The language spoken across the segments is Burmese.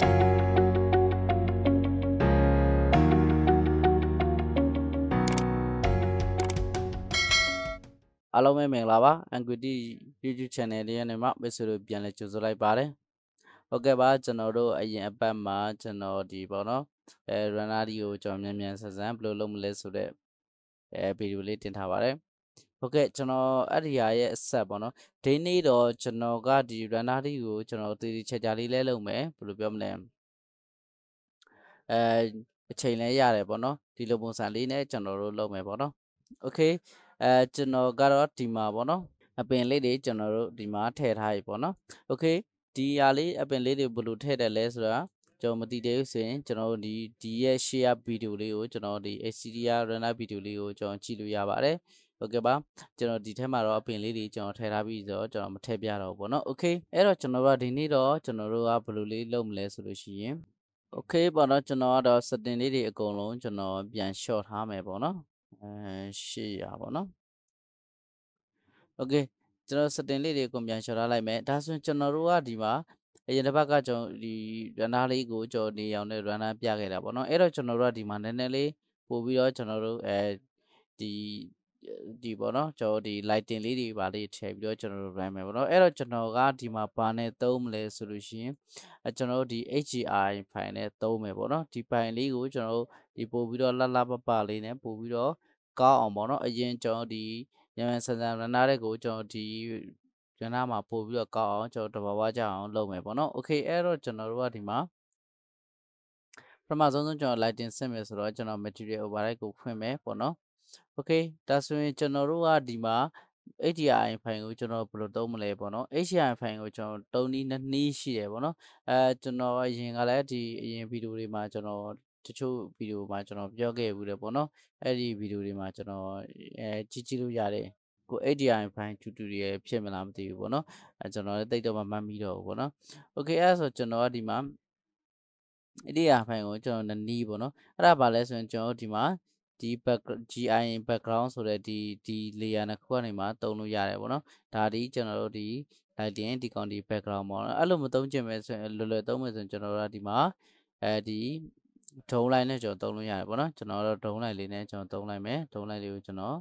ားလုံးပဲမင်္ဂလာပါ Anguity YouTube Channel လေးနဲ့မှမိတ်ဆွေတို့ပြန်လည်ကြိုဆိုလိုက်ပါတယ်။ဟုတ်ကဲ့ပါကျွန်တော်တို့အရင်အပတ်မှာကျွန်တော်ဒီပေါ့နော်အဲ runner ဒီကိုကျွန်တော်မြန်မြန်ဆန်ဆန်ဘယ်လိုလုပ်မလဲဆိုတော့အဲဗီဒီယိုလေးတင်ထားပါတယ်ဟုတ်ကဲ့ကျွန်တော်အဲ့ဒီဟာရဲ့အဆက်ပေါ့နော်ဒီနေ့တော့ကျွန်တော်ကဒီ runner တီကိုကျွန်တော်တည်တည်ချာချာလေးလဲလုပ်မယ်ဘယ်လိုပြောမလဲအဲအချိန်လဲရတယ်ပေါ့နော်ဒီလိုပုံစံလေးနဲ့ကျွန်တော်တို့လုပ်မယ်ပေါ့နော်โอเคအဲကျွန်တော်ကတော့ဒီမှာပေါ့နော် အပင်လေးတွေကျွန်တော်တို့ဒီမှာထည့်ထားပြီပေါ့နော်โอเคဒီဟာလေးအပင်လေးတွေဘယ်လိုထည့်တယ်လဲဆိုတာကျွန်တော်မသိသေးဘူးဆိုရင်ကျွန်တော်ဒီဒီရဲ့ share video လေးကိုကျွန်တော်ဒီ HDR runner video လေးကိုကျွန်တော်ကြည့်လို့ရပါတယ်ဟုတ်ကဲ့ပါကျွန်တော်ဒီထဲမှာတော့အပင်လေးတွေကျွန်တော်ထည့်ထားပြီးဆိုတော့ကျွန်တော်မထည့်ပြတော့ဘူးပေါ့နော်โอเคအဲ့တော့ကျွန်တော်တို့ဒီနေ့တော့ကျွန်တော်တို့ကဘယ်လိုလေးလုပ်မလဲဆိုလို့ရှိရင်โอเคပေါ့နော်ကျွန်တော်ကတော့ setting လေးတွေအကုန်လုံးကျွန်တော်ပြန် short ထားမယ်ပေါ့နော်အဲ800ပေါ့နော်โอเคကျွန်တော် setting လေးတွေကိုပြန် short ထားလိုက်မယ်ဒါဆိုရင်ကျွန်တော်တို့ကဒီမှာအရင်တစ်ပတ်ကကျွန်တော်ဒီ runner လေးကိုကျွန်တော်နေအောင်နဲ့ runner ပြခဲ့တာပေါ့နော်အဲ့တော့ကျွန်တော်တို့ကဒီမှာနည်းနည်းလေးပို့ပြီးတော့ကျွန်တော်တို့အဲဒီဒီပေါ့နော်ကျွန်တော်ဒီ lighting လေးတွေပါလေးထည့်ပြီးတော့ကျွန်တော်တို့ run မယ်ပေါ့နော်အဲ့တော့ကျွန်တော်ကဒီမှာဘာနဲ့သုံးမလဲဆိုလို့ရှိရင်အကျွန်တော်တို့ဒီ HGI file နဲ့သုံးမယ်ပေါ့နော်ဒီ file လေးကို ကျွန်တော်တို့ဒီပို့ပြီးတော့လှလှပပလေးနဲ့ပို့ပြီးတော့ကောက်အောင်ပေါ့နော်အရင်ကျွန်တော်ဒီညမဆန်ဆန်ရနာတဲ့ကိုကျွန်တော်ဒီရနာမှာပို့ပြီးတော့ကောက်အောင်ကျွန်တော်တဘာဝကြအောင် လုပ်မယ်ပေါ့နော် okay အဲ့တော့ကျွန်တော်တို့ကဒီမှာပထမဆုံးဆုံးကျွန်တော် lighting ဆင်မယ်ဆိုတော့ကျွန်တော် material override ကိုဖွင့်မယ်ပေါ့နော် okay ဒါဆိုရင်ကျွန်တော်တို့ကဒီမှာ HDI file ကိုကျွန်တော်ဘယ်လိုသုံးမလဲပေါ့နော် HDI file ကိုကျွန်တော်၃နည်းနှစ်နည်းရှိတယ်ပေါ့နော်အဲကျွန်တော် အရင်ကလည်းဒီအရင်ဗီဒီယိုတွေမှာကျွန်တော်တချို့ဗီဒီယိုမှာကျွန်တော်ပြောခဲ့ဘူးတယ်ပေါ့နော်အဲ့ဒီဗီဒီယိုတွေမှာကျွန်တော်အဲကြည့်ကြည့်လို့ရတယ်ကို HDI file tutorial ဖြစ်မလားမသိဘူးပေါ့နော်အဲကျွန်တော်လည်းတိတ်တော့မှမှတ်မိတော့ဘူးပေါ့နော် okay အဲ့ဆိုကျွန်တော်ကဒီမှာ HDI file ကိုကျွန်တော်နည်းပေါ့နော်အဲ့ဒါပါလဲဆိုရင်ကျွန်တော်ဒီမှာဒီ back GI background ဆိုတဲ့ဒီဒီ layer နှစ်ခုကနေမှတုံလို့ရတယ်ပေါ့နော်ဒါဒီကျွန်တော်တို့ဒီ lighting ဒီကောင်ဒီ background ပေါ့နော်အဲ့လိုမတုံးကျင်မဲ့ဆိုရင်လွယ်လွယ်တုံးမဲ့ဆိုရင်ကျွန်တော်တို့ဒီမှာအဲဒီဒုံလိုက်နဲ့ကျွန်တော်တုံးလို့ရတယ်ပေါ့နော်ကျွန်တော်တို့ဒုံလိုက်လေးနဲ့ကျွန်တော်တုံးလိုက်မယ်ဒုံလိုက်လေးကိုကျွန်တော်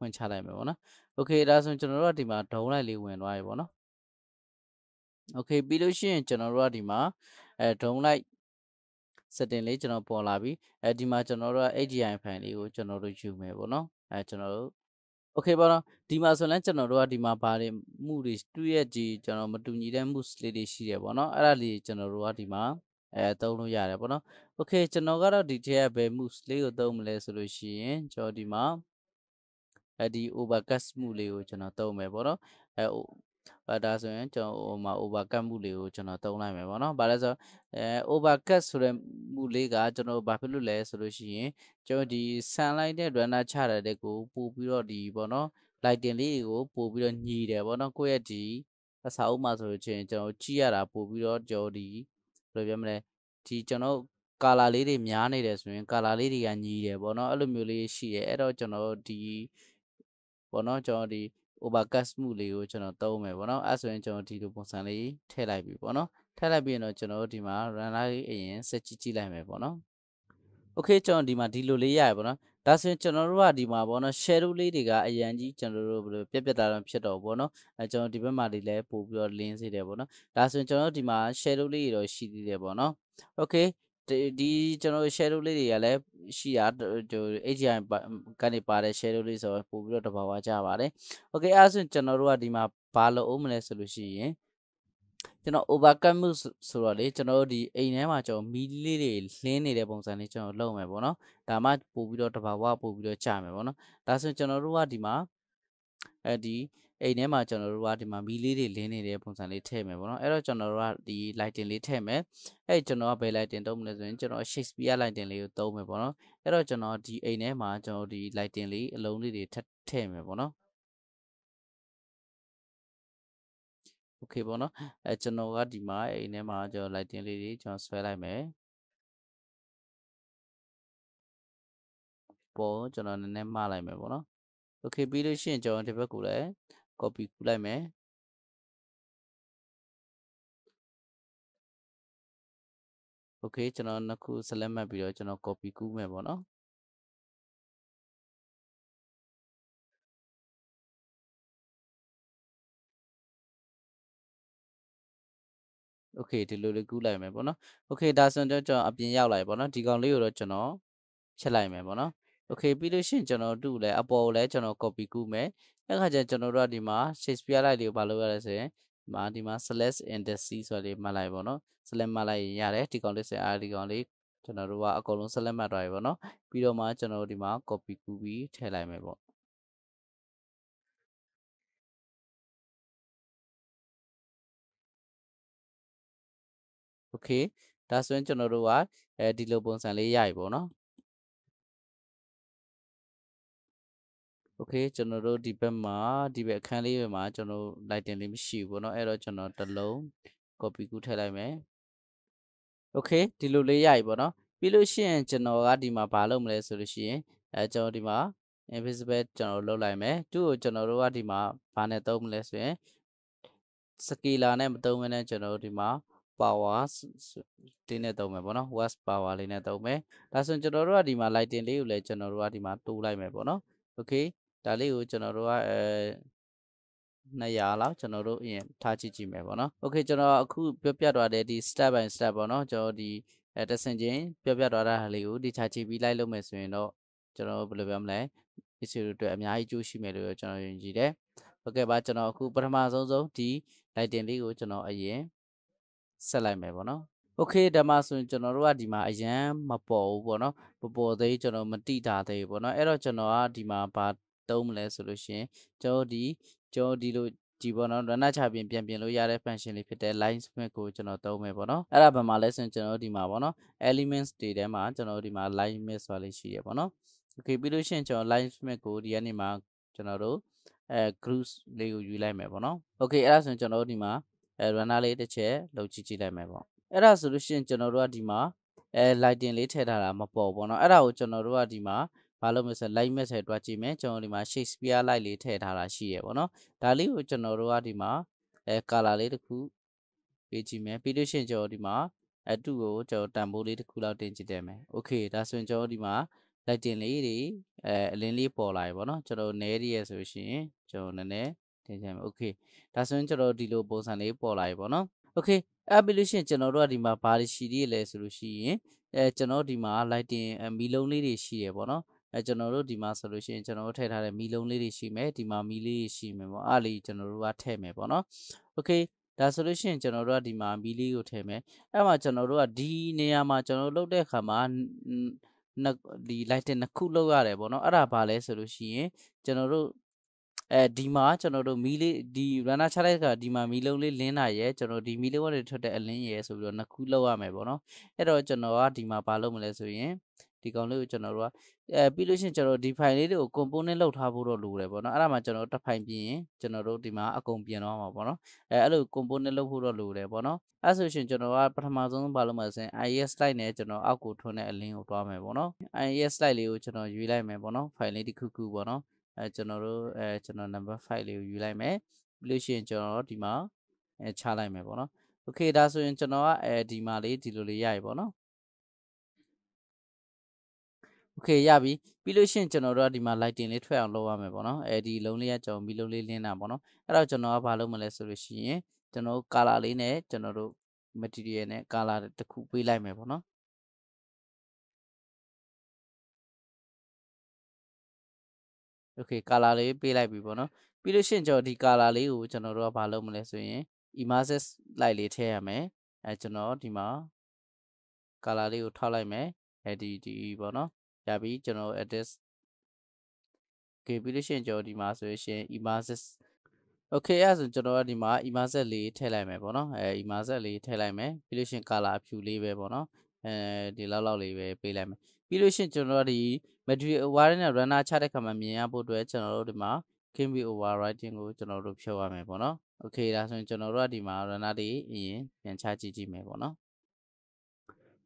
ဝင်ချလိုက်မယ်ပေါ့နော်โอเคဒါဆိုရင်ကျွန်တော်တို့ကဒီမှာဒုံလိုက်လေးဝင်သွားပြီပေါ့နော်โอเคပြီးလို့ရှိရင်ကျွန်တော်တို့ကဒီမှာအဲဒုံလိုက် setting လေးကျွန်တော်ပေါ်လာပြီအဲဒီမှာကျွန်တော်တို့က AGI file လေးကိုကျွန်တော်တို့ယူမယ်ပေါ့နော်အဲကျွန်တော်တို့ okay ပေါ့နော်ဒီမှာဆိုရင်ကျွန်တော်တို့ကဒီမှာဘာတွေမှုတွေတွေ့ရကြည်ကျွန်တော်မတူညီတဲ့ moves လေးတွေရှိတယ်ပေါ့နော်အဲ့ဒါလေးကျွန်တော်တို့ကဒီမှာအဲသုံးလို့ရတယ်ပေါ့နော် okay ကျွန်တော်ကတော့ဒီထက်ကဘယ် moves လေးကိုသုံးမလဲဆိုလို့ရှိရင်ကျွန်တော်ဒီမှာအဲဒီ overcast မှုလေးကိုကျွန်တော်သုံးမယ်ပေါ့နော်အဲဘာဒါဆိုရင်ကျွန်တော်ဟိုမှာ overcut မှုလေးကိုကျွန်တော်သုံးလိုက်မယ်ပေါ့နော်ဘာလဲဆိုတော့အဲ overcut ဆိုတဲ့မှုလေးကကျွန်တော်ဘာဖြစ်လို့လဲဆိုလို့ရှိရင်ကျွန်တော်ဒီ sunlight နဲ့ runner ချရတဲ့ကိုပို့ပြီးတော့ဒီပေါ့နော် lighting လေးကိုပို့ပြီးတော့ညီတယ်ပေါ့နော်ကိုယ့်ရဲ့ဒီအစာအုပ်မှာဆိုလို့ချင်းကျွန်တော်ကြည့်ရတာပို့ပြီးတော့ကျွန်တော်ဒီဘယ်လိုပြောမလဲဒီကျွန်တော်ကာလာလေးတွေများနေတယ်ဆိုရင်ကာလာလေးတွေကညီတယ်ပေါ့နော်အဲ့လိုမျိုးလေးရှိရဲအဲ့တော့ကျွန်တော်ဒီပေါ့နော်ကျွန်တော်ဒီ overcast မှုလေးကိုကျွန်တော်သုံးမယ်ပေါ့နော်အဲဆိုရင်ကျွန်တော်ဒီလိုပုံစံလေးထည့်လိုက်ပြီပေါ့နော်ထည့်လိုက်ပြီးရင်တော့ကျွန်တော်တို့ဒီမှာ run လိုက်အရင်စက်ကြည့်ကြည့်လိုက်မယ်ပေါ့နော် okay ကျွန်တော်ဒီမှာဒီလိုလေးရရပေါ့နော်ဒါဆိုရင်ကျွန်တော်တို့ကဒီမှာပေါ့နော် shadow လေးတွေကအရန်ကြီးကျွန်တော်တို့ဘယ်လိုပြက်ပြက်သားသားဖြစ်တော့ပေါ့နော်အဲကျွန်တော်ဒီဘက်မှာတွေလည်းပို့ပြီးတော့လင်းစေတယ်ပေါ့နော်ဒါဆိုရင်ကျွန်တော်တို့ဒီမှာ shadow လေးတွေတော့ရှိသေးတယ်ပေါ့နော် okay ဒီကျွန်တော် shadow လေးတွေကလည်းရှိတာဟို AGI ကနေပါတဲ့ shadow လေးဆိုပို့ပြီးတော့တဘာဝကြပါတယ် okay အဲဆိုကျွန်တော်တို့ကဒီမှာဘာလုပ်အောင်မလဲဆိုလို့ရှိရင် ကျွန်တော် overcome မှုဆိုတော့လေကျွန်တော်တို့ဒီအိမ်ထဲမှာကျွန်တော်မီးလေးတွေလှင်းနေတဲ့ပုံစံလေးကျွန်တော်လုပ်မယ်ပေါ့နော်ဒါမှပို့ပြီးတော့တဘာဝပို့ပြီးတော့ကြာမယ်ပေါ့နော်ဒါဆိုကျွန်တော်တို့ကဒီမှာအဲဒီအိမ်ထဲမှာကျွန်တော်တို့ကဒီမှာမီးလေးတွေလင်းနေတဲ့ပုံစံလေးထည့်မယ်ပေါ့နော်အဲ့တော့ကျွန်တော်တို့ကဒီ lighting လေးထည့်မယ်အဲ့ကျွန်တော်ကဘယ် lighting သုံးမလဲဆိုရင်ကျွန်တော် Shakespeare lighting လေးကိုသုံးမယ်ပေါ့နော်အဲ့တော့ကျွန်တော်ဒီအိမ်ထဲမှာကျွန်တော်ဒီ lighting လေးအလုံးလေးတွေထပ်ထည့်မယ်ပေါ့နော်โอเคပေါ့နော်အဲကျွန်တော်ကဒီမှာအိမ်ထဲမှာကျွန်တော် lighting လေးတွေကျွန်တော်ဆွဲလိုက်မယ်ပေါ်ကျွန်တော်နည်းနည်းမှလိုက်မယ်ပေါ့နော်โอเคပြီးလို့ရှိရင်ကျွန်တော်ဒီဘက်ကိုလည်း copy ကူးလိုက်မယ်โอเคကျွန်တော်နှစ်ခု select မှတ်ပြီးတော့ကျွန်တော် copy ကူးမယ်ပေါ့နော်โอเคဒီလိုလေးကူးလိုက်မယ်ပေါ့နော်โอเคဒါဆိုတော့ကျွန်တော်အပြင်ရောက်လာပြီပေါ့နော်ဒီကောင်လေးကိုတော့ကျွန်တော် ချက်လိုက်မယ်ပေါ့နော် okay ပြီးလို့ရှိရင်ကျွန်တော်တို့လည်းအပေါ်ကိုလည်းကျွန်တော် copy ကူးမယ်အဲ့ခါကျကျွန်တော်တို့ကဒီမှာ Shakespeare လိုက်တွေကိုမလုပ်ရလဲဆိုရင်ဒီမှာဒီမှာ slash indices ဆိုတာလေးမှတ်လိုက်ပါတော့ slash မှတ်လိုက်ရင်ရတယ်ဒီကောင်လေးဆက်အားဒီကောင်လေးကျွန်တော်တို့ကအကုန်လုံး select မှတ်သွားပြီပေါ့နော်ပြီးတော့မှကျွန်တော်တို့ဒီမှာ copy ကူးပြီးထည့်လိုက်မယ်ပေါ့โอเคဒါဆိုရင်ကျွန်တော်တို့ကအဲဒီလိုပုံစံလေးရပြီပေါ့နော်โอเคကျွန်တော်တို့ဒီဘက်မှာဒီဘက်အခန်းလေးမှာကျွန်တော်လိုက်တင်လေးမရှိဘူးเนาะအဲ့တော့ကျွန်တော်တစ်လုံး copy ကူးထည့်လိုက်မယ်โอเคဒီလိုလေးရပြီပေါ့เนาะပြီးလို့ရှိရင် ကျွန်တော်ကဒီမှာဘာလုပ်မလဲဆိုလို့ရှိရင်အဲကျွန်တော်ဒီမှာ invisible ကျွန်တော်လုပ်လိုက်မယ်သူ့ကိုကျွန်တော်တို့ကဒီမှာဘာနဲ့သုံးမလဲဆိုရင် scalar နဲ့မသုံးဘဲနဲ့ကျွန်တော်တို့ဒီမှာ power တင်းနဲ့သုံးမယ်ပေါ့နော် watt power လေးနဲ့သုံးမယ်ဒါဆိုရင်ကျွန်တော်တို့ကဒီမှာ lighting လေးကိုလည်းကျွန်တော်တို့ကဒီမှာတိုးလိုက်မယ်ပေါ့နော် okay ဒါလေးကိုကျွန်တော်တို့ကအဲ200လောက်ကျွန်တော်တို့အရင်ထားကြည့်ကြည့်မယ်ပေါ့နော်။ Okay ကျွန်တော်အခုပြောပြသွားတဲ့ဒီ step by step ပေါ့နော်။ကျွန်တော်ဒီအဲတဆင်ချင်းပြောပြသွားတာလေးကိုဒီချာချပြီးလိုက်လုပ်မယ်ဆိုရင်တော့ကျွန်တော်ဘယ်လိုပြောမလဲ။ issue တွေအတွက်အများကြီးကြိုးရှိမယ်လို့ကျွန်တော်ယုံကြည်တယ်။ Okay ပါကျွန်တော်အခုပထမဆုံးဆုံးဒီ lighting လေးကိုကျွန်တော်အရင်ဆက်လိုက်မယ်ပေါ့နော်။ okay ဒါမှဆိုရင် ကျွန်တော်တို့ကဒီမှာအရန်မပေါ်ဘူးပေါ့နော်မပေါ်သေးကျွန်တော် မတိတာသေးဘူးပေါ့နော်အဲ့တော့ကျွန်တော်ကဒီမှာဘာသုံးမလဲဆိုလို့ရှင် ကျွန်တော်ဒီကျွန်တော်ဒီလိုဒီပေါ်တော့ runner ချပြင်ပြန်ပြင်လို့ရတဲ့ function လေးဖြစ်တဲ့ line split ကိုကျွန်တော်သုံးမယ်ပေါ့နော်အဲ့ဒါဘာမှလဲဆိုရင်ကျွန်တော်ဒီမှာပေါ့နော် elements တွေထဲမှာကျွန်တော်ဒီမှာ line mix ဆိုတာလေးရှိရပေါ့နော် okay ပြီးလို့ရှိရင်ကျွန်တော် line split ကိုဒီကနေမှာကျွန်တော်တို့အဲ groups လေးကိုယူလိုက်မယ်ပေါ့နော် okay အဲ့ဒါဆိုရင်ကျွန်တော်တို့ဒီမှာအဲ runner လေးတစ်ချက်လုပ်ကြည့်ကြည့်လိုက်မယ်ပေါ့အဲ့ဒါဆိုလို့ရှိရင်ကျွန်တော်တို့ကဒီမှာအဲ lighting လေးထည့်ထားတာမပေါ်ပေါ့နော်အဲ့ဒါကိုကျွန်တော်တို့ကဒီမှာဘာလို့မလဲဆိုတော့ line map ဆက်တွားကြည့်မယ်ကျွန်တော်ဒီမှာ Shakespeare light လေးထည့်ထားတာရှိရပေါ့နော်ဒါလေးကိုကျွန်တော်တို့ကဒီမှာအဲ color လေးတစ်ခုပေးကြည့်မယ်ပြီးလို့ရှိရင်ကျွန်တော်ဒီမှာအတုကိုကျွန်တော်တန်ဖိုးလေးတစ်ခုလောက်တင်ကြည့်တယ်မယ် okay ဒါဆိုရင်ကျွန်တော်ဒီမှာ light တင်လေးတွေအဲအလင်းလေးပေါ်လာရပေါ့နော်ကျွန်တော်နဲရရဆိုရှင်ကျွန်တော်နည်းနည်းတင်ကြမယ် okay ဒါဆိုရင်ကျွန်တော်ဒီလိုပုံစံလေးပေါ်လာရပေါ့နော် okay application ကျွန်တော်တို့ကဒီမှာဘာတွေရှိသေးလဲဆိုလို့ရှိရင်အဲကျွန်တော်ဒီမှာ lighting မီလုံးလေးတွေရှိရပေါ့နော်အဲကျွန်တော်တို့ဒီမှာဆိုလို့ရှိရင် ကျွန်တော်တို့ထည့်ထားတဲ့မီလုံးလေးတွေရှိမယ်ဒီမှာမီလေးတွေရှိမယ်ပေါ့အားလေးကျွန်တော်တို့ကထည့်မယ်ပေါ့နော်โอเคဒါဆိုလို့ရှိရင်ကျွန်တော်တို့ကဒီမှာမီလေးကိုထည့်မယ်အဲ့မှာကျွန်တော်တို့ကဒီနေရာမှာကျွန်တော်တို့လုပ်တဲ့အခါမှာဒီ lighting နှစ်ခုလောက်ရတယ်ပေါ့နော်အဲ့ဒါဘာလဲဆိုလို့ရှိရင်ကျွန်တော်တို့အဲဒီမှာကျွန်တော်တို့မီးလေးဒီ runner ချလိုက်တဲ့အခါဒီမှာမီးလုံးလေးလင်းတာရယ်ကျွန်တော်ဒီမီးလေးဝက်တွေထွက်တဲ့အလင်းရယ်ဆိုပြီးတော့နှစ်ခုလောက်ရမယ်ပေါ့နော်အဲ့တော့ကျွန်တော်ကဒီမှာဘာလုပ်မလဲဆိုရင်ဒီကောင်လေးကိုကျွန်တော်တို့ကအဲပြီးလို့ရှိရင်ကျွန်တော်ဒီ file လေးတွေကို component လောက်ထားဖို့တော့လိုတယ်ပေါ့နော်အဲ့ဒါမှကျွန်တော်တို့တစ် file ပြင်ရင်ကျွန်တော်တို့ဒီမှာအကုန်ပြင်တော့မှာပေါ့နော်အဲအဲ့လို component လောက်ဖို့တော့လိုတယ်ပေါ့နော်အဲ့ဆိုရှင်ကျွန်တော်ကပထမဆုံးဘာလုပ်မှာဆိုရင် IES slide နဲ့ကျွန်တော်အောက်ကိုထွန်းတဲ့အလင်းကိုတွားမယ်ပေါ့နော် IES slide လေးကိုကျွန်တော်ယူလိုက်မယ်ပေါ့နော် file လေးတစ်ခုခုပေါ့နော်အဲကျွန်တော်တို့အဲကျွန်တော် number 5လေးကိုယူလိုက်မယ်ပြီးလို့ရှိရင်ကျွန်တော်ဒီမှာအဲချလိုက်မယ်ပေါ့နော် okay ဒါဆိုရင်ကျွန်တော်ကအဲဒီမှာလေးဒီလိုလေးရရပေါ့နော် okay ရပြီပြီးလို့ရှိရင်ကျွန်တော်တို့ကဒီမှာ lighting လေးထွက်အောင်လုပ်ရမယ်ပေါ့နော်အဲဒီလုံးလေးကကျွန်တော်မီလုံးလေးလင်းတာပေါ့နော်အဲ့တော့ကျွန်တော်ကဘာလုပ်မလဲဆိုလို့ရှိရင်ကျွန်တော် color လေးနဲ့ကျွန်တော်တို့ material နဲ့ color တစ်ခုပေးလိုက်မယ်ပေါ့နော်โอเค color လေးပေးလိုက်ပြီပေါ့နော်ပြီးလို့ရှိရင်ကျွန်တော်ဒီ color လေးကိုကျွန်တော်တို့ကဘာလုပ်မလဲဆိုရင် images လိုက်လေးထည့်ရမယ်အဲကျွန်တော်ဒီမှာ color လေးကိုထောက်လိုက်မယ်အဲဒီဒီပေါ့နော်ရပြီကျွန်တော် address ကပြီးလို့ရှိရင်ကျွန်တော်ဒီမှာဆိုလို့ရှိရင် images okay အဲ့ဆိုကျွန်တော်ကဒီမှာ images လေးထည့်လိုက်မယ်ပေါ့နော်အဲ images လေးထည့်လိုက်မယ်ပြီးလို့ရှိရင် color အဖြူလေးပဲပေါ့နော်အဲဒီလောက်လောက်လေးပဲပေးလိုက်မယ်ပြီးလို့ရှိရင်ကျွန်တော်ဒီ material awareness နဲ့ runner ချတဲ့ခါမှာမြင်ရဖို့အတွက်ကျွန်တော်တို့ဒီမှာ can be overriding ကိုကျွန်တော်တို့ဖြုတ်ရမယ်ပေါ့နော် okay ဒါဆိုရင်ကျွန်တော်တို့ကဒီမှာ runner တွေအရင်ပြန်ချကြည့်ကြည့်မယ်ပေါ့နော်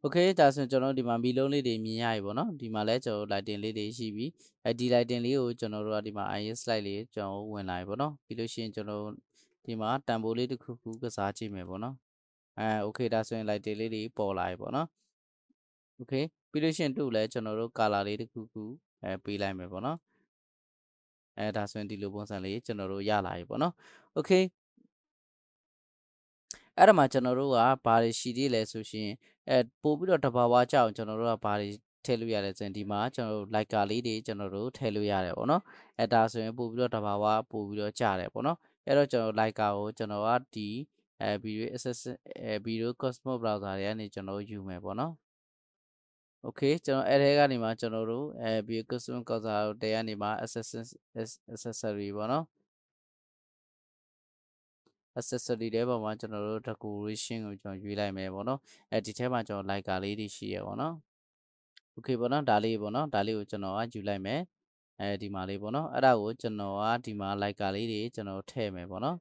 โอเคဒါဆိုကျွန်တော်ဒီမှာမီလုံးလေးတွေမြင်ရပြီပေါ့နော်ဒီမှာလဲကျွန်တော် lighting လေးတွေရှိပြီအဲဒီ lighting လေးကိုကျွန်တော်တို့ကဒီမှာ IS slide လေးကျွန်တော်ဝင်လာပြီပေါ့နော်ပြီးလို့ရှိရင်ကျွန်တော်ဒီမှာတန်ဖိုးလေးတစ်ခုခုကစားကြည့်မယ်ပေါ့နော်အဲโอเคဒါဆိုရင် lighting လေးတွေပေါ်လာပြီပေါ့နော်โอเคပြီးလို့ရှိရင်သူ့လဲကျွန်တော်တို့ color လေးတစ်ခုခုအဲပေးလိုက်မယ်ပေါ့နော်အဲဒါဆိုရင်ဒီလိုပုံစံလေးကျွန်တော်တို့ရလာပြီပေါ့နော်โอเคအဲ့ဒါမှာကျွန်တော်တို့ကဘာတွေရှိသေးလဲဆိုရှင်အဲပို့ပြီးတော့တဘာဝကြအောင်ကျွန်တော်တို့ကဘာတွေထည့်လို့ရတယ်ဆိုရင်ဒီမှာ ကျွန်တော်တို့ like ကလေးတွေကျွန်တော်တို့ထည့်လို့ရတယ်ပေါ့နော်အဲဒါဆိုရင်ပို့ပြီးတော့တဘာဝပို့ပြီးတော့ကြားတယ်ပေါ့နော်အဲ့တော့ကျွန်တော် like ကိုကျွန်တော်ကဒီအဲ video assistant အဲ video cosmos browser တွေကနေကျွန်တော်ယူမယ်ပေါ့နော် okay ကျွန်တော်အဲ့ထဲကနေမှကျွန်တော်တို့အဲ video cosmos browser တွေကနေမှ assistant accessory ပေါ့နော် accessory တွေပေါ်မှာကျွန်တော်တို့ decoration ကိုကျွန်တော်ရွေးလိုက်မယ်ပေါ့နော်အဲဒီထဲမှာကျွန်တော် light ကလေးတွေရှိရပေါ့နော် okay ပေါ့နော်ဒါလေးပေါ့နော်ဒါလေးကိုကျွန်တော်ကယူလိုက်မယ်အဲဒီမှာလေးပေါ့နော်အဲ့ဒါကိုကျွန်တော်ကဒီမှာ light ကလေးတွေကျွန်တော်ထည့်မယ်ပေါ့နော်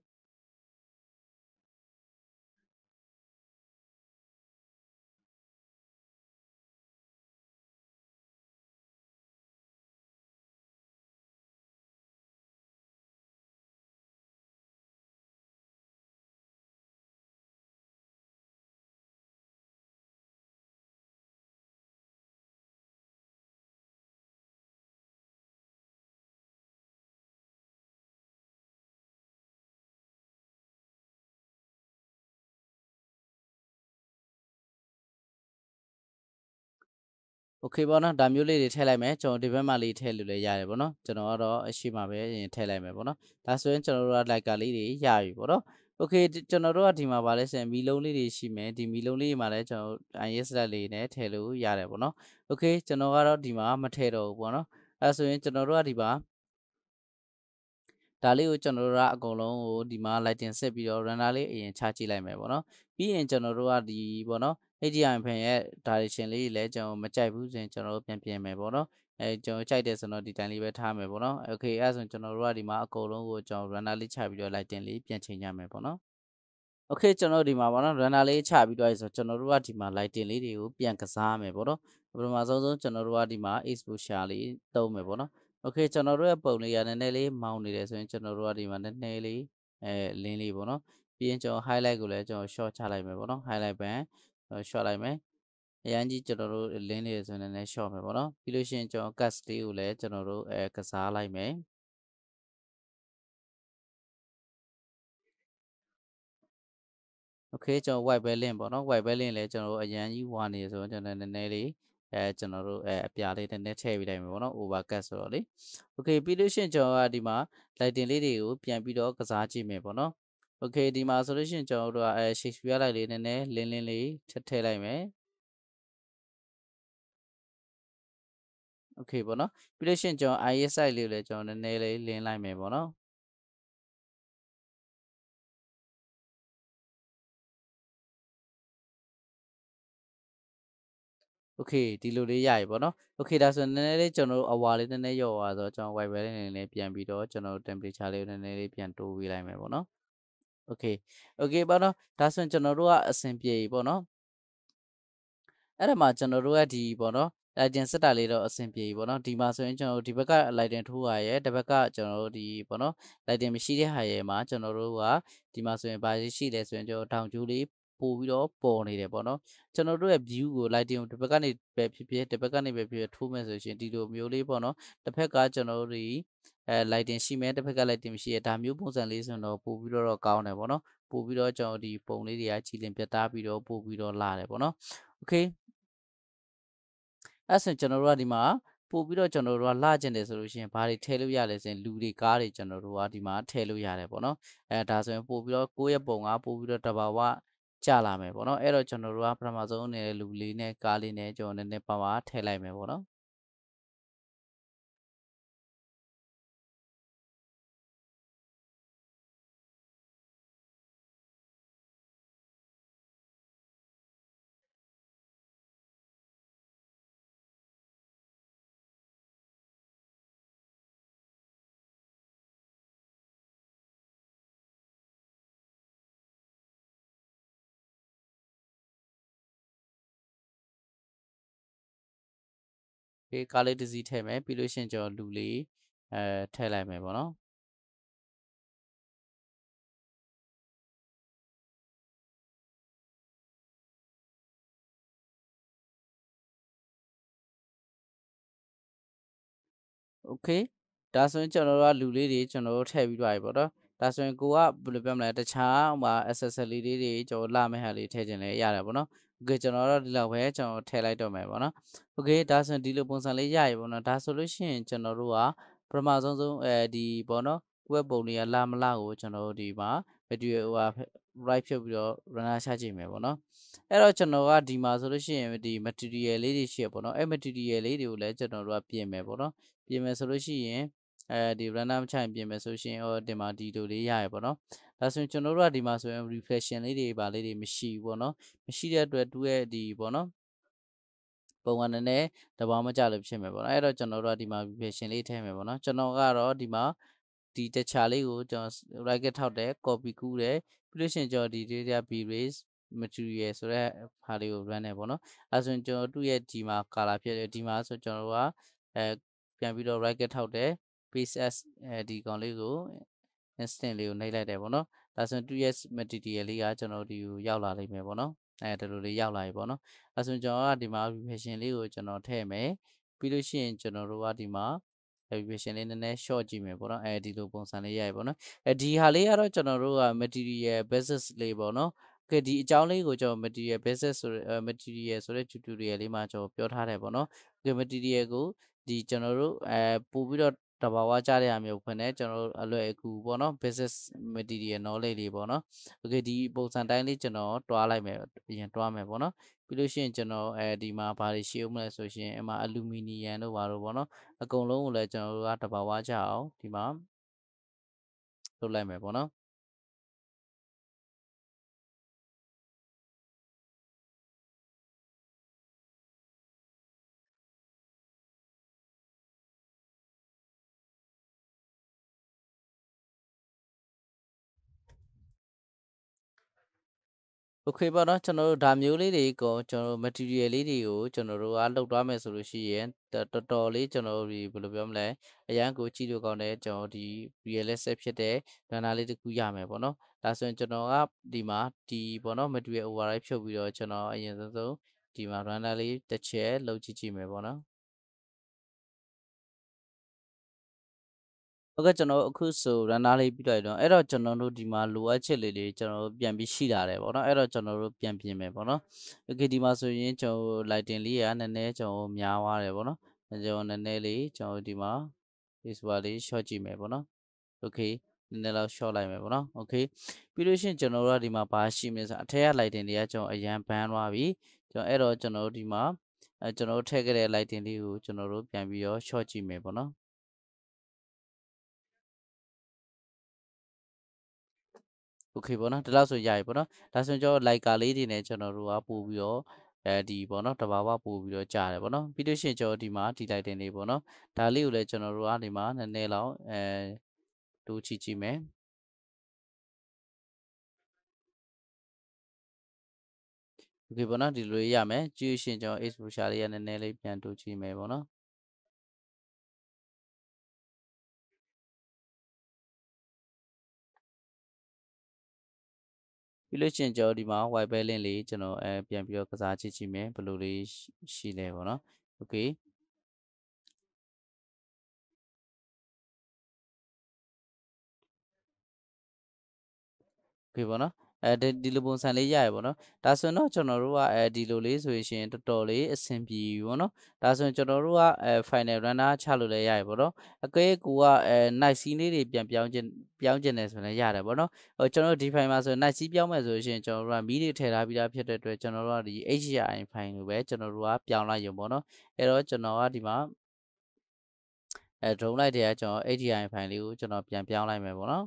โอเคပေါ့နော်ဒါမျိုးလေးတွေထည့်လိုက်မယ်ကျွန်တော်ဒီဘက်မှာလေးထည့်လို့လည်းရတယ်ပေါ့နော်ကျွန်တော်ကတော့အရှိမှပဲရင်ထည့်လိုက်မယ်ပေါ့နော်ဒါဆိုရင်ကျွန်တော်တို့က like ကလေးတွေရပြီပေါ့နော်โอเคကျွန်တော်တို့ကဒီမှာပါလဲဆိုရင်မီလုံးလေးတွေရှိမယ်ဒီမီလုံးလေးတွေမှာလဲကျွန်တော် IS လက်လေးနဲ့ထည့်လို့ရတယ်ပေါ့နော်โอเคကျွန်တော်ကတော့ဒီမှာမထည့်တော့ဘူးပေါ့နော်အဲဆိုရင်ကျွန်တော်တို့ကဒီမှာဒါလေးကိုကျွန်တော်တို့ကအကုန်လုံးကိုဒီမှာ lighting ဆက်ပြီးတော့ runner လေးအရင်ချကြည့်လိုက်မယ်ပေါ့နော်ပြီးရင်ကျွန်တော်တို့ကဒီပေါ့နော် HDMI ဖန်ရဲ့ direction လေးကြီးလည်းကျွန်တော်မကြိုက်ဘူးဆိုရင်ကျွန်တော်တို့ပြန်ပြင်မယ်ပေါ့နော်အဲကျွန်တော်ကြိုက်တယ်ဆိုတော့ဒီတိုင်းလေးပဲထားမယ်ပေါ့နော် okay အဲဆိုကျွန်တော်တို့ကဒီမှာအကုန်လုံးကိုကျွန်တော် runner လေးချပြီးတော့ lighting လေးပြန်ချိန်ကြမယ်ပေါ့နော် okay ကျွန်တော်ဒီမှာပေါ့နော် runner လေးချပြီးတော့ဆိုတော့ကျွန်တော်တို့ကဒီမှာ lighting လေးတွေကိုပြန်ကစားမယ်ပေါ့နော်ပထမဆုံးဆုံးကျွန်တော်တို့ကဒီမှာ exposure လေးတုံးမယ်ပေါ့နော် okay ကျွန်တော်တို့ရဲ့ပုံလေးကနည်းနည်းလေးမောင်းနေတယ်ဆိုရင်ကျွန်တော်တို့ကဒီမှာနည်းနည်းလေးအဲလင်းလေးပေါ့နော်ပြီးရင်ကျွန်တော် highlight ကိုလည်းကျွန်တော် short ချလိုက်မယ်ပေါ့နော် highlight ဘန်ရှော့လိုက်မယ်အရန်ကြီးကျွန်တော်တို့ link လေးဆိုနေနဲ့ရှော့မယ်ပေါ့နော်ပြီးလို့ရှိရင်ကျွန်တော် cast လေးကိုလည်းကျွန်တော်တို့အဲကစားလိုက်မယ်โอเคကျွန်တော် white balance ပေါ့နော် white balance လည်းကျွန်တော်တို့အရန်ကြီးဝါနေဆိုတော့ကျွန်တော်နည်းနည်းလေးအဲကျွန်တော်တို့အဲအပြားလေးနဲ့ထည့်ပေးလိုက်မယ်ပေါ့နော် overcut ဆိုတော့လေ okay ပြီးလို့ရှိရင်ကျွန်တော်ကဒီမှာ lighting လေးတွေကိုပြန်ပြီးတော့ကစားကြည့်မယ်ပေါ့နော်โอเคဒီမှာဆိုလို့ရှိရင်ကျွန်တော်တို့ကအဲ Shakespeare လိုက်လေးနည်းနည်းလင်းလင်းလေးထည့်ထည့်လိုက်မယ်โอเคပေါ့နော်ပြီးလို့ရှိရင်ကျွန်တော် IS site လေးကိုလည်းကျွန်တော်နည်းနည်းလေးလင်းလိုက်မယ်ပေါ့နော်โอเคဒီလိုလေးရရပေါ့နော်โอเคဒါဆိုနည်းနည်းလေးကျွန်တော်တို့အဝါလေးနည်းနည်းရော့သွားဆိုတော့ကျွန်တော် wifi လေးနည်းနည်းပြန်ပြီးတော့ကျွန်တော် temperature လေးနည်းနည်းလေးပြန်တိုးပေးလိုက်မယ်ပေါ့နော် okay okay ပေါ့နော်ဒါဆိုရင် ကျွန်တော်တို့ကအဆင်ပြေပြီပေါ့နော်အဲ့ဒါမှကျွန်တော်တို့ကဒီပေါ့နော်လိုက်တင်စစ်တာလေးတော့အဆင်ပြေပြီပေါ့နော်ဒီမှာဆိုရင်ကျွန်တော်တို့ဒီဘက်ကလိုက်တင်ထိုးရရဲ့ဒီဘက်ကကျွန်တော်တို့ဒီပေါ့နော်လိုက်တင်မရှိတဲ့ဟာရဲ့မှာကျွန်တော်တို့ကဒီမှာဆိုရင်ဘာရှိလဲဆိုရင်ကျွန်တော်တောင်ကျူးလေးပို့ပြီးတော့ပေါ်နေတယ်ပေါ့နော်ကျွန်တော်တို့ရဲ့ view ကို lighting ကိုတစ်ဘက်ကနေပဲဖြစ်ဖြစ်တစ်ဘက်ကနေပဲဖြစ်ဖြစ်ထိုးမယ်ဆိုရှင်ဒီလိုမျိုးလေးပေါ့နော်တစ်ဖက်ကကျွန်တော်တို့ဒီအဲ lighting ရှိမယ်တစ်ဖက်က lighting မရှိရဒါမျိုးပုံစံလေးဆိုတော့ပို့ပြီးတော့ကောင်းတယ်ပေါ့နော်ပို့ပြီးတော့ကျွန်တော်ဒီပုံလေးတွေကကြည်လင်ပြတ်သားပြီးတော့ပို့ပြီးတော့လာတယ်ပေါ့နော် okay အဲ့ဆိုကျွန်တော်တို့ကဒီမှာပို့ပြီးတော့ကျွန်တော်တို့ကလာကျင်တယ်ဆိုလို့ရှိရင်ဘာတွေထည့်လို့ရလဲဆိုရင်လူတွေကားတွေကျွန်တော်တို့ကဒီမှာထည့်လို့ရတယ်ပေါ့နော်အဲဒါဆိုရင်ပို့ပြီးတော့ကိုယ့်ရဲ့ပုံကပို့ပြီးတော့တဘာဝကြလာမယ်ပေါ့နော်အဲ့တော့ကျွန်တော်တို့ကပထမဆုံးအနေနဲ့လူလေးနဲ့ကားလေးနဲ့ကျွန်တော်နည်းနည်းပါပါထည့်လိုက်မယ်ပေါ့နော်ဒီကားလေးတစ်စီးထည့်မယ်ပြီးလို့ရှင်ကျွန်တော်လူလေးအဲထည့်လိုက်မယ်ပေါ့နော်โอเคဒါဆိုရင်ကျွန်တော်တို့ကလူလေးတွေကျွန်တော်တို့ထည့်ပြီးသွားပြီပေါ့နော်ဒါဆိုရင်ကိုကဘယ်လိုပြောမလဲတခြားဟိုမှာ accessory လေးတွေကျွန်တော်လာမယ့်ဟာလေးထည့်ခြင်းလည်းရတယ်ပေါ့နော်โอเคကျွန်တော်တော့ဒီလောက်ပဲကျွန်တော်ထည့်လိုက်တော့မယ်ပေါ့နော်โอเคဒါဆိုရင်ဒီလိုပုံစံလေးရရပေါ့နော်ဒါဆိုလို့ရှိရင်ကျွန်တော်တို့ကပထမဆုံးဆုံးအဲဒီပေါ့နော်ဝက်ပုံတွေကလာမလာကိုကျွန်တော်တို့ဒီမှာ video ဟို right ဖြုတ်ပြီးတော့ runner ချကြည့်မယ်ပေါ့နော်အဲ့တော့ကျွန်တော်ကဒီမှာဆိုလို့ရှိရင်ဒီ material လေးတွေရှိရပေါ့နော်အဲ့ material လေးတွေကိုလည်းကျွန်တော်တို့ကပြင်မယ်ပေါ့နော်ပြင်မယ်ဆိုလို့ရှိရင်အဲဒီ runner မချရင်ပြင်မယ်ဆိုရှင်ဟောဒီမှာဒီလိုလေးရရပေါ့နော်ဒါဆိုရင်ကျွန်တော်တို့ကဒီမှာဆိုရင် reflection လေးတွေပါလေးတွေမရှိဘူးပေါ့နော်မရှိတဲ့အတွက်သူ့ရဲ့ဒီပေါ့နော်ပုံကနည်းနည်းတဘာမကြလို့ဖြစ်မယ်ပေါ့နော်အဲ့တော့ကျွန်တော်တို့ကဒီမှာ reflection လေးထည့်မယ်ပေါ့နော်ကျွန်တော်ကတော့ဒီမှာဒီတခြားလေးကိုကျွန်တော် racket ထောက်တယ် copy ကူးတယ် ပြီးလို့ရှိရင်ကျွန်တော်ဒီ data b raise material ဆိုတဲ့ဟာလေးကို run နေပေါ့နော်အဲဆိုရင်ကျွန်တော်သူ့ရဲ့ဒီမှာ color ဖြစ်တယ်ဒီမှာဆိုကျွန်တော်တို့ကအဲပြန်ပြီးတော့ racket ထောက်တယ် pss အဲဒီကောင်လေးကို instant လေးကိုနှိပ်လိုက်တယ်ပေါ့နော်ဒါဆိုရင် 2S material လေးကကျွန်တော်ဒီကိုရောက်လာလိမ့်မယ်ပေါ့နော်အဲဒီလိုလေးရောက်လာပြီပေါ့နော်အဲဆိုကျွန်တော်ကဒီမှာ application လေးကိုကျွန်တော်ထည့်မယ်ပြီးလို့ရှိရင်ကျွန်တော်တို့ကဒီမှာ application လေးနည်းနည်း short ကြည့်မယ်ပေါ့နော်အဲဒီလိုပုံစံလေးရရပေါ့နော်အဲဒီဟာလေးကတော့ကျွန်တော်တို့က material basis လေးပေါ့နော်ကဲဒီအကြောင်းလေးကိုကျွန်တော် material basis ဆို material ဆိုတဲ့ tutorial လေးမှာကျွန်တော်ပြောထားတယ်ပေါ့နော်ဒီ material ကိုဒီကျွန်တော်တို့အဲပို့ပြီးတော့တဘာဝကြတဲ့အမျိုးဖွင့်တယ်ကျွန်တော်တို့အလွယ်အကူပေါ့နော် business material knowledge တွေပေါ့နော် okay ဒီပုံစံတိုင်းလေးကျွန်တော်တွားလိုက်မယ်အရင်တွားမယ်ပေါ့နော် ပြီးလို့ရှိရင်ကျွန်တော်အဲဒီမှာဘာတွေရှိအောင်မလဲဆိုရှင်အမှအလူမီနီယံတို့ဘာတို့ပေါ့နော်အကုန်လုံးကိုလည်းကျွန်တော်တို့ကတဘာဝကြအောင်ဒီမှာလုပ်လိုက်မယ်ပေါ့နော်โอเคပေါ့နော်ကျွန်တော်တို့ဒါမျိုးလေးတွေကိုကျွန်တော်တို့ material လေးတွေကိုကျွန်တော်တို့ကလောက်သွားမယ်ဆိုလို့ရှိရင်တော်တော်လေးကျွန်တော်တို့ဒီဘယ်လိုပြောမလဲအရန်ကိုကြည့်လို့ကောင်းတယ်ကျွန်တော်ဒီ real set ဖြစ်တဲ့ runner လေးတစ်ခုရမယ်ပေါ့နော်ဒါဆိုရင်ကျွန်တော်ကဒီမှာဒီပေါ့နော် material override ဖြုတ်ပြီးတော့ကျွန်တော်အရင်ဆုံးဆုံးဒီမှာ runner လေးတစ်ချက်လောက်ကြည့်ကြည့်မယ်ပေါ့နော်ဟုတ်ကဲ့ကျွန်တော်အခုဆိုရန်နာလေးပြီးလိုက်တော့အဲ့တော့ကျွန်တော်တို့ဒီမှာလိုအပ်ချက်လေးတွေကျွန်တော်တို့ပြန်ပြီးရှိလာတယ်ပေါ့နော်အဲ့တော့ကျွန်တော်တို့ပြန်ပြင်မယ်ပေါ့နော် okay ဒီမှာဆိုရင်ကျွန်တော် lighting လေးကနည်းနည်းကျွန်တော်များသွားတယ်ပေါ့နော်ကျွန်တော်နည်းနည်းလေးကျွန်တော်ဒီမှာ Facebook လေး short ကြည့်မယ်ပေါ့နော် okay နည်းနည်းလောက် short လိုက်မယ်ပေါ့နော် okay ပြီးလို့ရှိရင်ကျွန်တော်တို့ကဒီမှာဘာရှိမလဲဆိုအထက်က lighting တွေကကျွန်တော်အရန်ဘန်းသွားပြီကျွန်တော်အဲ့တော့ကျွန်တော်တို့ဒီမှာအဲကျွန်တော်တို့ထည့်ခဲ့တဲ့ lighting လေးကိုကျွန်တော်တို့ပြန်ပြီးတော့ short ကြည့်မယ်ပေါ့နော်โอเคပေါ့နော်ဒီလောက်ဆိုရပြီပေါ့နော်ဒါဆိုကျွန်တော် like ကာလေးတွေနဲ့ကျွန်တော်တို့ကပို့ပြီးတော့အဲဒီပေါ့နော်တဘာဝပို့ပြီးတော့ကြားတယ်ပေါ့နော်ပြီးလို့ရှိရင်ကျွန်တော်ဒီမှာဒီလိုက်တင်လေးပေါ့နော်ဒါလေးကိုလည်းကျွန်တော်တို့ကဒီမှာနည်းနည်းလောက်အဲတိုးချကြည့်မယ်โอเคပေါ့နော်ဒီလိုရရမယ်ကြည့်ရှင်ကျွန်တော် exposure လေးရနည်းနည်းလေးပြန်တိုးကြည့်မယ်ပေါ့နော်ပြီးလို့ရှိရင်ကျွန်တော်ဒီမှာ white balance လေးကျွန်တော်အဲပြန်ပြီးတော့ကစားကြည့်ကြည့်မယ်ဘယ်လိုလေးရှိလဲပေါ့နော် okay โอเคပေါ့နော်အဲဒီလိုပုံစံလေးရရပေါ့နော်ဒါဆိုရင်တော့ကျွန်တော်တို့ကအဲဒီလိုလေးဆိုရင်တော်တော်လေးအဆင်ပြေပြီပေါ့နော်ဒါဆိုရင်ကျွန်တော်တို့ကအဲ final runner ချလို့လည်းရရပေါ့နော်အကဲကူကအဲ night scene လေးတွေပြန်ပြောင်းခြင်းပြောင်းကျင်တယ်ဆိုရင်ရတယ်ဗောနော်ဟိုကျွန်တော်ဒီ file မှာဆို night စီးပြောင်းမယ်ဆိုရင်ကျွန်တော်တို့က MIDI ထည့်ထားပြီးသားဖြစ်တဲ့အတွက်ကျွန်တော်တို့ကဒီ HDI file ကိုပဲကျွန်တော်တို့ကပြောင်းလိုက်ရုံဗောနော်အဲ့တော့ကျွန်တော်ကဒီမှာအဲ drone light တွေကကျွန်တော် HDI file လေးကိုကျွန်တော်ပြန်ပြောင်းလိုက်မယ်ဗောနော်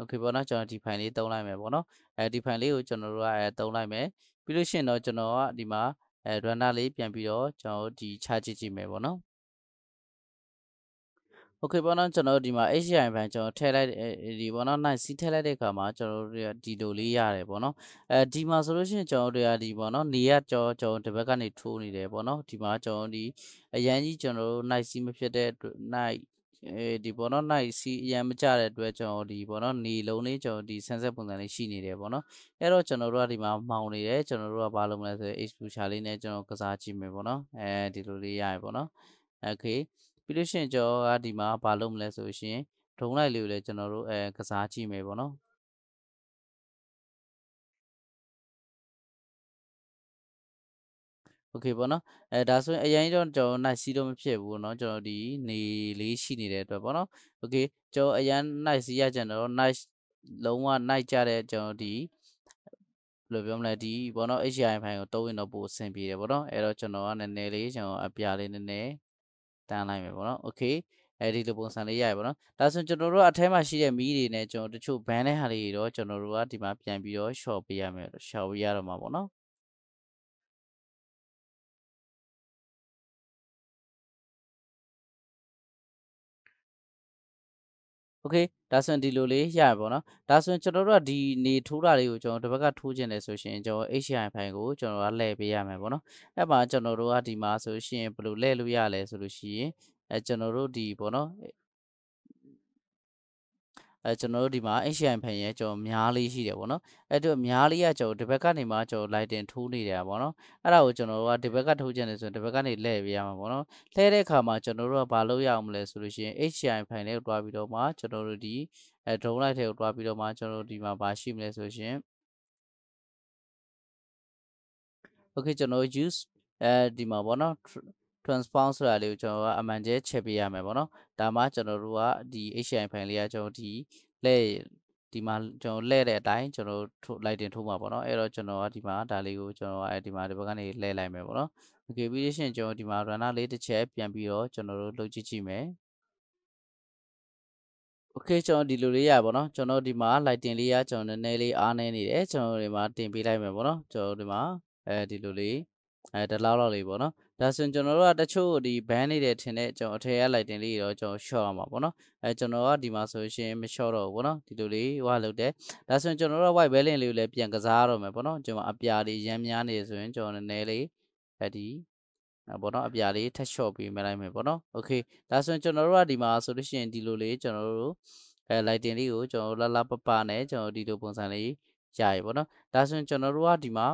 โอเคပေါ့နော်ကျွန်တော်ဒီ file လေးတုံးလိုက်မယ်ပေါ့နော်အဲဒီ file လေးကိုကျွန်တော်တို့ကအဲတုံးလိုက်မယ်ပြီးလို့ရှိရင်တော့ကျွန်တော်ကဒီမှာအဲ runner လေးပြန်ပြီးတော့ကျွန်တော်ဒီ charge ကြည့်မယ်ပေါ့နော်โอเคပေါ့နော်ကျွန်တော်ဒီမှာ HCI ဘန်ကျွန်တော်ထည့်လိုက်ဒီပေါ့နော် night စီးထည့်လိုက်တဲ့အခါမှာကျွန်တော်တို့ဒီလိုလေးရတယ်ပေါ့နော်အဲဒီမှာဆိုလို့ရှိရင်ကျွန်တော်တို့ကဒီပေါ့နော်နေရကျွန်တော်ကျွန်တော်ဒီဘက်ကနေထိုးနေတယ်ပေါ့နော်ဒီမှာကျွန်တော်ဒီအရန်ကြီးကျွန်တော်တို့ night စီးမဖြစ်တဲ့ night ဒီဘောနော night စီအရန်မကြတဲ့အတွက်ကျွန်တော်ဒီဘောနောနေလုံးလေးကျွန်တော်ဒီ sunset ပုံစံလေးရှိနေတယ်ပေါ့နော်အဲ့တော့ကျွန်တော်တို့ကဒီမှာမှောင်နေတယ်ကျွန်တော်တို့ကဘာလုပ်မလဲဆိုရင် exposure လေးနဲ့ကျွန်တော်ကစားကြည့်မယ်ပေါ့နော်အဲဒီလိုလေးရရပေါ့နော် okay ပြီးလို့ရှိရင်ကျွန်တော်ကဒီမှာဘာလုပ်မလဲဆိုရှင်ဒုံလိုက်လေးကိုလည်းကျွန်တော်တို့အဲကစားကြည့်မယ်ပေါ့နော်โอเคပေါ့နော်အဲဒါဆိုရင်အရင်ကျွန်တော် night စီးတော့မဖြစ်ဘူးเนาะကျွန်တော်ဒီနေလေးရှိနေတဲ့အတွက်ပေါ့နော်โอเคကျွန်တော်အရင် night စီးရကြတော့ night လုံးဝ night ကြတဲ့ကျွန်တော်ဒီဘယ်လိုပြောမလဲဒီပေါ့နော် HRI ဖိုင်ကိုတုံးရင်တော့ပိုအဆင်ပြေတယ်ပေါ့နော်အဲ့တော့ကျွန်တော်ကနည်းနည်းလေးကျွန်တော်အပြားလေးနည်းနည်းတန်းလိုက်မယ်ပေါ့နော်โอเคအဲဒီလိုပုံစံလေးရရပေါ့နော်ဒါဆိုကျွန်တော်တို့အထဲမှာရှိတဲ့မီးတွေနဲ့ကျွန်တော်တချို့ဘန်းတဲ့ဟာတွေတော့ကျွန်တော်တို့ကဒီမှာပြန်ပြီးတော့ short ပေးရမယ် short ပေးရတော့မှာပေါ့နော်โอเคဒါဆိုရင်ဒီလိုလေးရရပေါ့နော်ဒါဆိုရင်ကျွန်တော်တို့ကဒီနေထိုးတာလေးကိုကျွန်တော်တစ်ဘက်ကထိုးခြင်းလဲဆိုရှင်ကျွန်တော် HCI ဖိုင်ကိုကျွန်တော်ကလဲပေးရမယ်ပေါ့နော်အဲ့မှာကျွန်တော်တို့ကဒီမှာဆိုရှင်ဘယ်လိုလဲလို့ရလဲဆိုလို့ရှိရင်အဲကျွန်တော်တို့ဒီပေါ့နော်အဲကျွန်တော်တို့ဒီမှာ HCI ဖန်ရဲကျွန်တော်များလေးရှိတယ်ပေါ့နော်အဲ့တော့များလေးကကျွန်တော်ဒီဘက်ကနေမှကျွန်တော် lighting ထိုးနေတယ်ပေါ့နော်အဲ့ဒါကိုကျွန်တော်တို့ကဒီဘက်ကထိုးကြတယ်ဆိုရင်ဒီဘက်ကနေလှည့်ပြရမှာပေါ့နော်လှည့်တဲ့အခါမှာကျွန်တော်တို့ကဘာလုပ်ရအောင်မလဲဆိုလို့ရှိရင် HCI ဖန်လေးကိုတွားပြီးတော့မှကျွန်တော်တို့ဒီအဲ drone light တွေကိုတွားပြီးတော့မှကျွန်တော်တို့ဒီမှာဘာရှိမလဲဆိုရှင် okay ကျွန်တော် use အဲဒီမှာပေါ့နော် transform ဆိုတာလေးကိုကျွန်တော်ကအမှန်ကျဲချက်ပေးရမယ်ပေါ့နော်ဒါမှကျွန်တော်တို့ကဒီ HCI file လေးကကျွန်တော်ဒီလက်ဒီမှာကျွန်တော်လှည့်တဲ့အတိုင်းကျွန်တော်ထိုးလိုက်တင်ထိုးမှာပေါ့နော်အဲ့တော့ကျွန်တော်ကဒီမှာဒါလေးကိုကျွန်တော်အဲဒီမှာဒီဘက်ကနေလှည့်လိုက်မယ်ပေါ့နော် okay ပြီးလို့ရှိရင်ကျွန်တော်ဒီမှာ runner လေးတစ်ချက်ပြန်ပြီးတော့ကျွန်တော်တို့လုပ်ကြည့်ကြည့်မယ် okay ကျွန်တော်ဒီလိုလေးရပါတော့ကျွန်တော်ဒီမှာ lighting လေးရကျွန်တော်နည်းနည်းလေးအားနည်းနေတယ်ကျွန်တော်ဒီမှာတင်ပေးလိုက်မယ်ပေါ့နော်ကျွန်တော်ဒီမှာအဲဒီလိုလေးအဲတလောက်လောက်လေးပေါ့နော်ဒါဆိုရင်ကျွန်တော်တို့ကတချို့ဒီ ban နေတယ်ထင်တဲ့ကျွန်တော်အထည်ရလိုက်တင်လေးတော့ကျွန်တော် short ရမှာပေါ့နော်အဲကျွန်တော်ကဒီမှာဆိုရှင်မ short တော့ဘူးပေါ့နော်ဒီလိုလေးဟိုလုပ်တယ်ဒါဆိုရင်ကျွန်တော်တို့ white balance လေးကိုလည်းပြန်ကစားရတော့မယ်ပေါ့နော်ကျွန်တော်အပြာလေးရမ်းများနေဆိုရင်ကျွန်တော်နည်းနည်းလေးအဲဒီပေါ့နော်အပြာလေးထက် short ပြီးမလိုက်မယ်ပေါ့နော် okay ဒါဆိုရင်ကျွန်တော်တို့ကဒီမှာဆိုလို့ရှိရင်ဒီလိုလေးကျွန်တော်တို့အဲ lighting လေးကိုကျွန်တော်လလပပနဲ့ကျွန်တော်ဒီလိုပုံစံလေးရရပေါ့နော်ဒါဆိုရင်ကျွန်တော်တို့ကဒီမှာ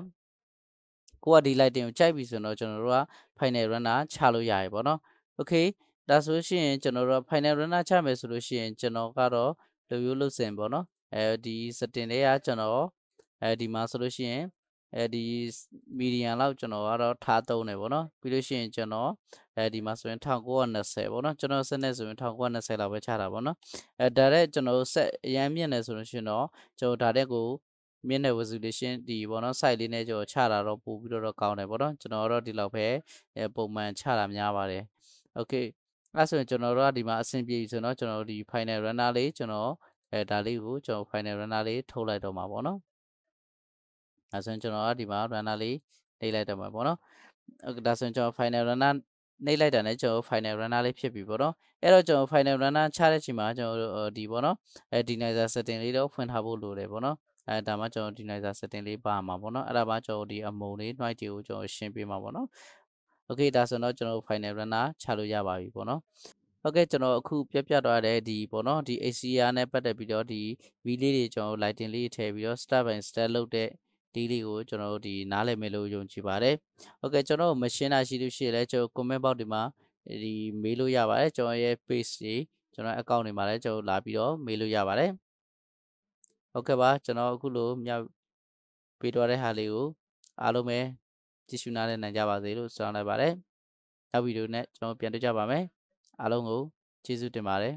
ကိုကဒီ lighting ကိုကြိုက်ပြီဆိုတော့ကျွန်တော်တို့က final runner ချလို့ရရပေါ့နော် okay ဒါဆိုရှင်ကျွန်တော်တို့ final runner ချမယ်ဆိုလို့ရှိရင်ကျွန်တော်ကတော့လူရိုးလုတ်စင်ပေါ့နော်အဲဒီ setting လေးကကျွန်တော်အဲဒီမှာဆိုလို့ရှိရင်အဲဒီ median လောက်ကျွန်တော်ကတော့ထားသုံးတယ်ပေါ့နော်ပြီးလို့ရှိရင်ကျွန်တော်အဲဒီမှာဆိုရင်1920ပေါ့နော်ကျွန်တော်ဆက်နေဆိုရင်1920လောက်ပဲချတာပေါ့နော်အဲဒါတဲ့ကျွန်တော်ဆက်အရန်မြင့်နေဆိုလို့ရှိရင်တော့ကျွန်တော်ဒါတဲ့ကိုမြင့်တဲ့ resolution ဒီပေါ့နော် site လေးနဲ့ကျွန်တော်ချတာတော့ပို့ပြီးတော့ကောင်းတယ်ပေါ့နော်ကျွန်တော်တော့ဒီလောက်ပဲအဲပုံမှန်ချတာများပါတယ် okay အဲ့ဆိုရင်ကျွန်တော်တို့ကဒီမှာအဆင်ပြေပြီဆိုတော့ကျွန်တော်တို့ဒီ final runner လေးကျွန်တော်အဲဒါလေးကိုကျွန်တော် final runner လေးထုတ်လိုက်တော့မှာပေါ့နော်အဲ့ဆိုရင်ကျွန်တော်ကဒီမှာ runner လေးနှိပ်လိုက်တော့မှာပေါ့နော်ဒါဆိုရင်ကျွန်တော် final runner နှိပ်လိုက်တာနဲ့ကျွန်တော် final runner လေးဖြစ်ပြီပေါ့နော်အဲ့တော့ကျွန်တော် final runner ချတဲ့ချိန်မှာကျွန်တော်တို့ဒီပေါ့နော်အဲ denizer setting လေးတော့ဖွင့်ထားဖို့လိုတယ်ပေါ့နော်အဲဒါမှကျွန်တော်ဒီ nicer setting လေးပါမှာပေါ့နော်အဲ့ဒါမှကျွန်တော်ဒီအမုံလေး night ကြီးကိုကျွန်တော်ရှင်းပြမှာပေါ့နော် okay ဒါဆိုတော့ကျွန်တော် final runner ချလို့ရပါပြီပေါ့နော်ဟုတ်ကဲ့ကျွန်တော်အခုပြပြသွားတဲ့ဒီပေါ့နော်ဒီ ACR နဲ့ပတ်သက်ပြီးတော့ဒီ V လေးတွေကျွန်တော် lighting လေးထည့်ပြီးတော့ step by step လုပ်တဲ့ဒီလေးကိုကျွန်တော်တို့ဒီနားလည်မယ်လို့ယုံကြည်ပါတယ်။ဟုတ်ကဲ့ကျွန်တော်မရှင်းတာရှိလို့ရှိရင်လည်းကျွန်တော် comment box ဒီမှာဒီမေးလို့ရပါတယ်။ကျွန်တော်ရဲ့ page တွေကျွန်တော် account တွေမှာလည်းကျွန်တော်လာပြီးတော့မေးလို့ရပါတယ်။ဟုတ်ကဲ့ပါကျွန်တော်အခုလိုမြပေးထားတဲ့ဟာလေးကိုအားလုံးပဲကြည့်ရှုနားလည်နိုင်ကြပါစေလို့ဆုတောင်းလိုက်ပါတယ်နောက်ဗီဒီယိုနဲ့ကျွန်တော်ပြန်တွေ့ကြပါမယ်အားလုံးကိုကျေးဇူးတင်ပါတယ်